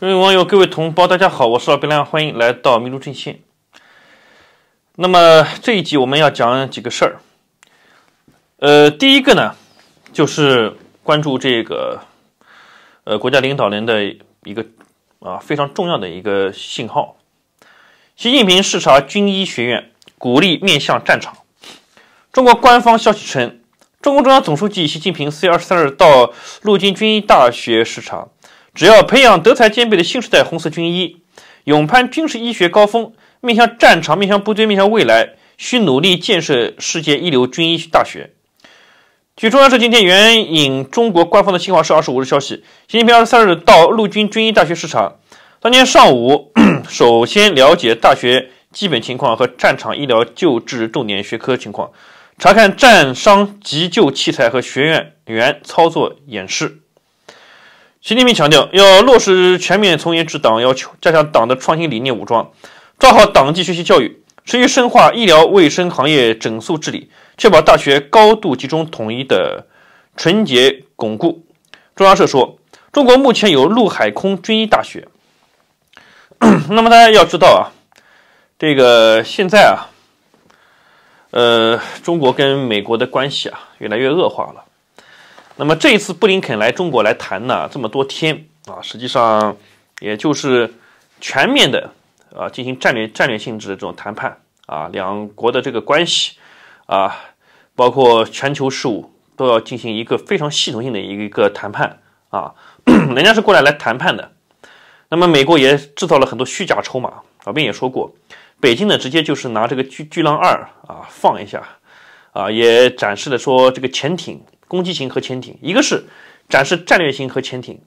各位网友，各位同胞，大家好，我是老白亮，欢迎来到民族阵线。那么这一集我们要讲几个事儿，呃，第一个呢，就是关注这个呃国家领导人的一个啊非常重要的一个信号。习近平视察军医学院，鼓励面向战场。中国官方消息称，中共中央总书记习近平四月二十三日到陆军军医大学视察。只要培养德才兼备的新时代红色军医，勇攀军事医学高峰，面向战场、面向部队、面向未来，需努力建设世界一流军医大学。据中央社今天援引中国官方的新华社二十五日消息，习近平二十三日到陆军军医大学视察。当天上午，首先了解大学基本情况和战场医疗救治重点学科情况，查看战伤急救器材和学院员操作演示。习近平强调，要落实全面从严治党要求，加强党的创新理念武装，抓好党纪学习教育，持续深化医疗卫生行业整肃治理，确保大学高度集中统一的纯洁巩固。中央社说，中国目前有陆海空军医大学。那么大家要知道啊，这个现在啊，呃，中国跟美国的关系啊，越来越恶化了。那么这一次布林肯来中国来谈呢，这么多天啊，实际上也就是全面的啊进行战略战略性质的这种谈判啊，两国的这个关系啊，包括全球事务都要进行一个非常系统性的一个谈判啊，人家是过来来谈判的。那么美国也制造了很多虚假筹码，老边也说过，北京呢直接就是拿这个巨巨浪二啊放一下啊，也展示了说这个潜艇。攻击型核潜艇，一个是展示战略型核潜艇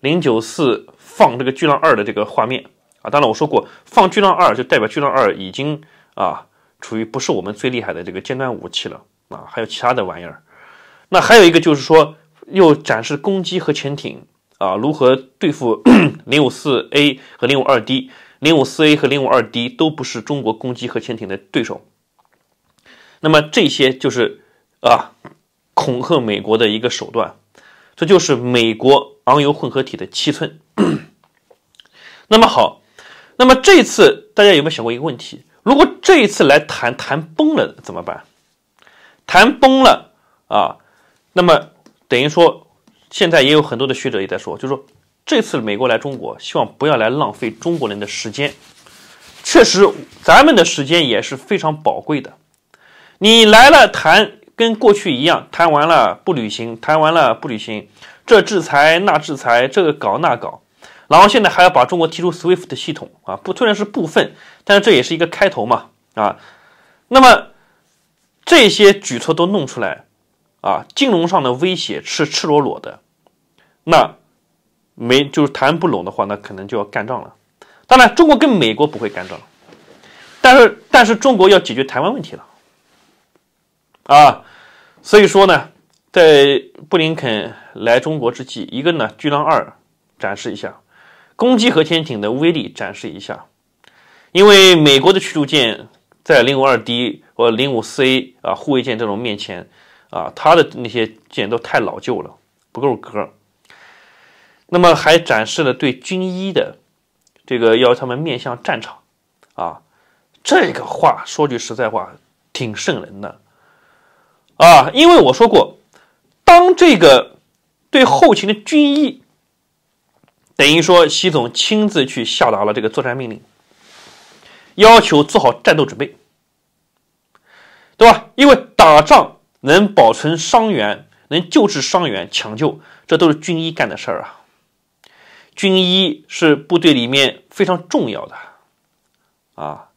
零九四放这个巨浪二的这个画面啊，当然我说过放巨浪二就代表巨浪二已经啊处于不是我们最厉害的这个尖端武器了啊，还有其他的玩意儿。那还有一个就是说又展示攻击核潜艇啊如何对付 零五四 A 和零五二 D，零五四 A 和零五二 D 都不是中国攻击核潜艇的对手。那么这些就是啊。恐吓美国的一个手段，这就是美国昂油混合体的七寸。那么好，那么这次大家有没有想过一个问题？如果这一次来谈谈崩了怎么办？谈崩了啊，那么等于说现在也有很多的学者也在说，就是说这次美国来中国，希望不要来浪费中国人的时间。确实，咱们的时间也是非常宝贵的。你来了谈。跟过去一样，谈完了不履行，谈完了不履行，这制裁那制裁，这个搞那搞，然后现在还要把中国踢出 SWIFT 系统啊！不，虽然是部分，但是这也是一个开头嘛啊！那么这些举措都弄出来，啊，金融上的威胁是赤裸裸的。那没就是谈不拢的话，那可能就要干仗了。当然，中国跟美国不会干仗，但是但是中国要解决台湾问题了。啊，所以说呢，在布林肯来中国之际，一个呢，巨浪二展示一下攻击核潜艇的威力，展示一下，因为美国的驱逐舰在零五二 D 或零五四 A 啊护卫舰这种面前啊，它的那些舰都太老旧了，不够格。那么还展示了对军医的这个要他们面向战场啊，这个话说句实在话，挺瘆人的。啊，因为我说过，当这个对后勤的军医，等于说习总亲自去下达了这个作战命令，要求做好战斗准备，对吧？因为打仗能保存伤员，能救治伤员、抢救，这都是军医干的事儿啊。军医是部队里面非常重要的，啊，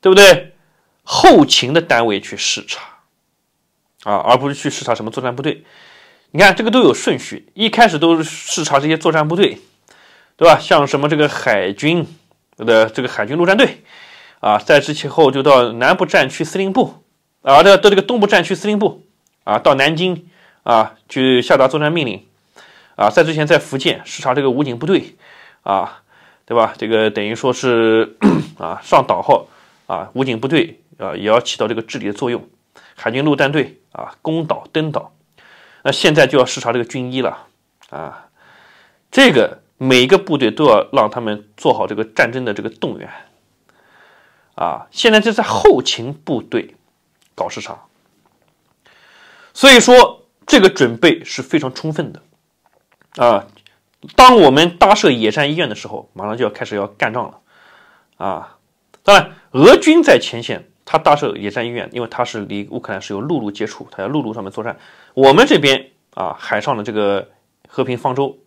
对不对？后勤的单位去视察。啊，而不是去视察什么作战部队，你看这个都有顺序，一开始都是视察这些作战部队，对吧？像什么这个海军的这个海军陆战队，啊，在之前后就到南部战区司令部，啊，到到这个东部战区司令部，啊，到南京，啊，去下达作战命令，啊，在之前在福建视察这个武警部队，啊，对吧？这个等于说是，啊，上岛后，啊，武警部队啊，也要起到这个治理的作用。海军陆战队啊，攻岛登岛，那现在就要视察这个军医了啊！这个每一个部队都要让他们做好这个战争的这个动员啊！现在就在后勤部队搞视察，所以说这个准备是非常充分的啊！当我们搭设野战医院的时候，马上就要开始要干仗了啊！当然，俄军在前线。他大设野战医院，因为他是离乌克兰是有陆路接触，他要陆路上面作战。我们这边啊，海上的这个和平方舟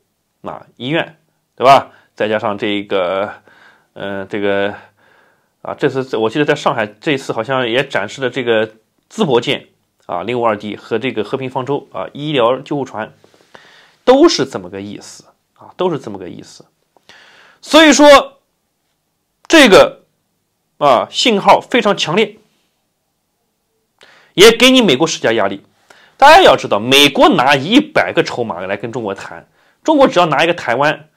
啊，医院，对吧？再加上这个，嗯，这个，啊，这次我记得在上海，这次好像也展示了这个淄博舰啊，零五二 D 和这个和平方舟啊，医疗救护船，都是这么个意思啊，都是这么个意思。所以说，这个。啊，信号非常强烈，也给你美国施加压力。大家要知道，美国拿一百个筹码来跟中国谈，中国只要拿一个台湾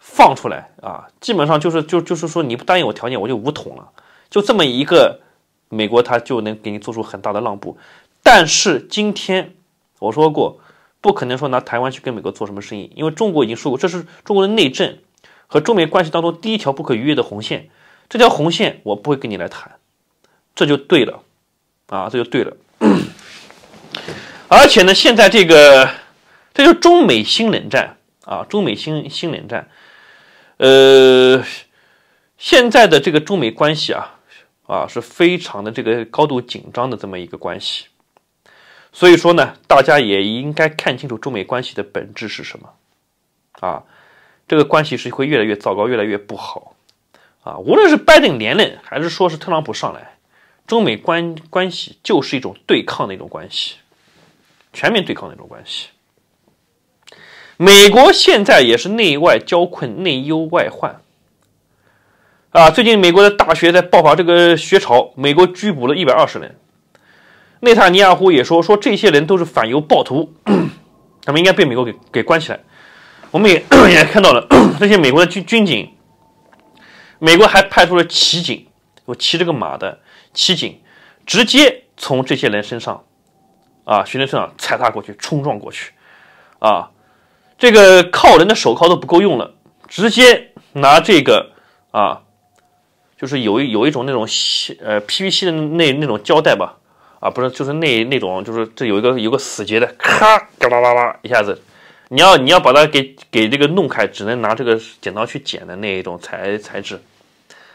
放出来啊，基本上就是就就是说，你不答应我条件，我就武统了。就这么一个美国，他就能给你做出很大的让步。但是今天我说过，不可能说拿台湾去跟美国做什么生意，因为中国已经说过，这是中国的内政和中美关系当中第一条不可逾越的红线。这条红线我不会跟你来谈，这就对了，啊，这就对了。而且呢，现在这个这就中美新冷战啊，中美新新冷战，呃，现在的这个中美关系啊啊是非常的这个高度紧张的这么一个关系。所以说呢，大家也应该看清楚中美关系的本质是什么，啊，这个关系是会越来越糟糕，越来越不好。啊，无论是拜登连任，还是说是特朗普上来，中美关关系就是一种对抗的一种关系，全面对抗的一种关系。美国现在也是内外交困，内忧外患。啊，最近美国的大学在爆发这个学潮，美国拘捕了一百二十人。内塔尼亚胡也说，说这些人都是反犹暴徒，他们应该被美国给给关起来。我们也 也看到了 这些美国的军军警。美国还派出了骑警，有骑这个马的骑警，直接从这些人身上，啊，巡生车上踩踏过去，冲撞过去，啊，这个铐人的手铐都不够用了，直接拿这个啊，就是有一有一种那种细呃 PVC 的那那种胶带吧，啊，不是，就是那那种，就是这有一个有个死结的，咔，嘎啦啦啦，一下子。你要你要把它给给这个弄开，只能拿这个剪刀去剪的那一种材材质，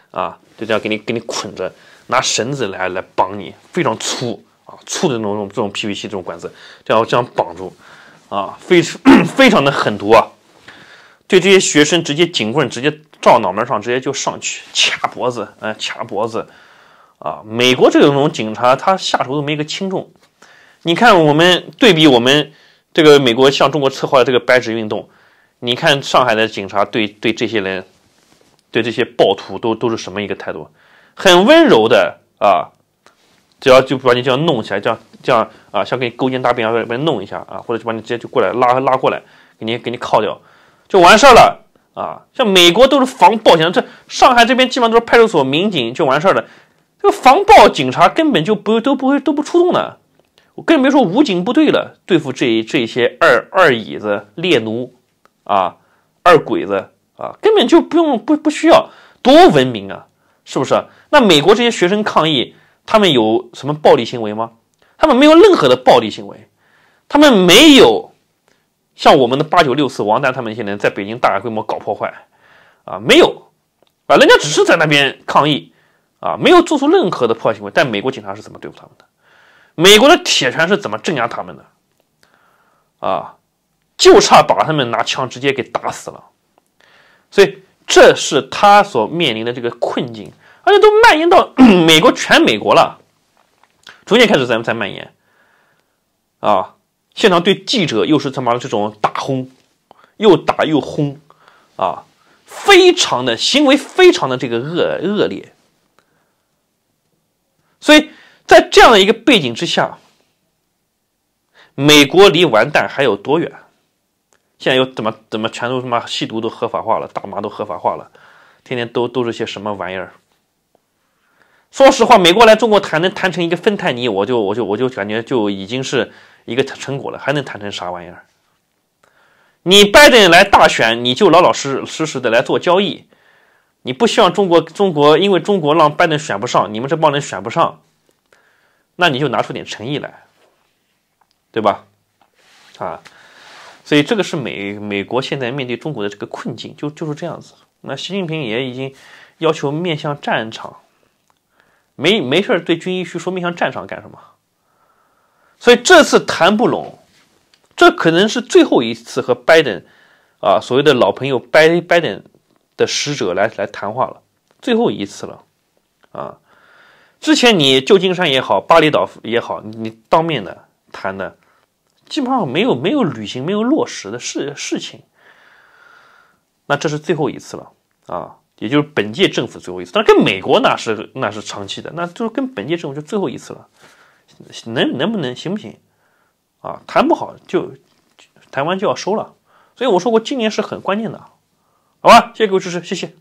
啊，就这样给你给你捆着，拿绳子来来绑你，非常粗啊，粗的那种这种 PVC 这种管子，这样这样绑住，啊，非常 非常的狠毒啊，对这些学生直接警棍直接照脑门上，直接就上去掐脖子，哎掐脖子，啊，美国这种种警察他下手都没个轻重，你看我们对比我们。这个美国向中国策划的这个白纸运动，你看上海的警察对对这些人，对这些暴徒都都是什么一个态度？很温柔的啊，只要就把你这样弄起来，这样这样啊，像给你勾肩搭背样，把你弄一下啊，或者就把你直接就过来拉拉过来，给你给你铐掉，就完事儿了啊。像美国都是防暴警察，这上海这边基本上都是派出所民警就完事儿了，这个防暴警察根本就不都不会都不出动的。我更别说武警部队了，对付这这些二二椅子、列奴，啊，二鬼子啊，根本就不用不不需要，多文明啊，是不是？那美国这些学生抗议，他们有什么暴力行为吗？他们没有任何的暴力行为，他们没有像我们的八九六四王丹他们一些人在北京大规模搞破坏，啊，没有，啊，人家只是在那边抗议，啊，没有做出任何的破坏行为。但美国警察是怎么对付他们的？美国的铁拳是怎么镇压他们的？啊，就差把他们拿枪直接给打死了。所以这是他所面临的这个困境，而且都蔓延到 美国全美国了。逐渐开始，咱们在蔓延。啊，现场对记者又是他妈的这种打轰，又打又轰，啊，非常的行为，非常的这个恶恶劣。所以。在这样的一个背景之下，美国离完蛋还有多远？现在又怎么怎么全都什么吸毒都合法化了，大麻都合法化了，天天都都是些什么玩意儿？说实话，美国来中国谈，能谈成一个芬太尼，我就我就我就感觉就已经是一个成果了，还能谈成啥玩意儿？你拜登来大选，你就老老实实实的来做交易，你不希望中国中国，因为中国让拜登选不上，你们这帮人选不上。那你就拿出点诚意来，对吧？啊，所以这个是美美国现在面对中国的这个困境，就就是这样子。那习近平也已经要求面向战场，没没事对军医去说面向战场干什么？所以这次谈不拢，这可能是最后一次和拜登啊所谓的老朋友拜拜登的使者来来谈话了，最后一次了，啊。之前你旧金山也好，巴厘岛也好，你当面的谈的，基本上没有没有履行、没有落实的事事情。那这是最后一次了啊，也就是本届政府最后一次。但是跟美国那是那是长期的，那就是跟本届政府就最后一次了。能能不能行不行？啊，谈不好就台湾就要收了。所以我说过，今年是很关键的，好吧？谢谢各位支持，谢谢。